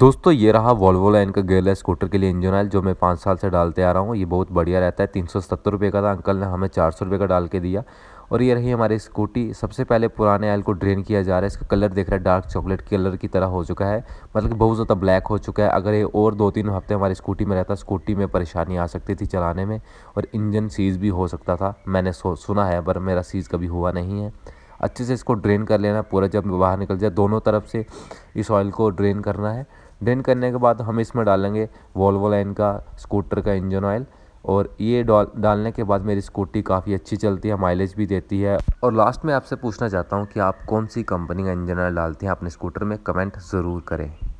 दोस्तों ये रहा वॉल्वो लाइन का गेयरलेस स्कूटर के लिए इंजन ऑयल जो मैं पाँच साल से डालते आ रहा हूँ ये बहुत बढ़िया रहता है तीन सौ सत्तर रुपये का था अंकल ने हमें चार सौ रुपये का डाल के दिया और ये रही हमारी स्कूटी सबसे पहले पुराने ऑयल को ड्रेन किया जा रहा है इसका कलर देख रहा है डार्क चॉकलेट कलर की तरह हो चुका है मतलब कि बहुत ज़्यादा ब्लैक हो चुका है अगर ये और दो तीन हफ्ते हमारी स्कूटी में रहता स्कूटी में परेशानी आ सकती थी चलाने में और इंजन सीज भी हो सकता था मैंने सुना है पर मेरा सीज कभी हुआ नहीं है अच्छे से इसको ड्रेन कर लेना पूरा जब बाहर निकल जाए दोनों तरफ से इस ऑयल को ड्रेन करना है डेन करने के बाद हम इसमें डालेंगे वॉल्वो लाइन का स्कूटर का इंजन ऑयल और ये डालने के बाद मेरी स्कूटी काफ़ी अच्छी चलती है माइलेज भी देती है और लास्ट में आपसे पूछना चाहता हूँ कि आप कौन सी कंपनी का इंजन ऑयल डालते हैं अपने स्कूटर में कमेंट ज़रूर करें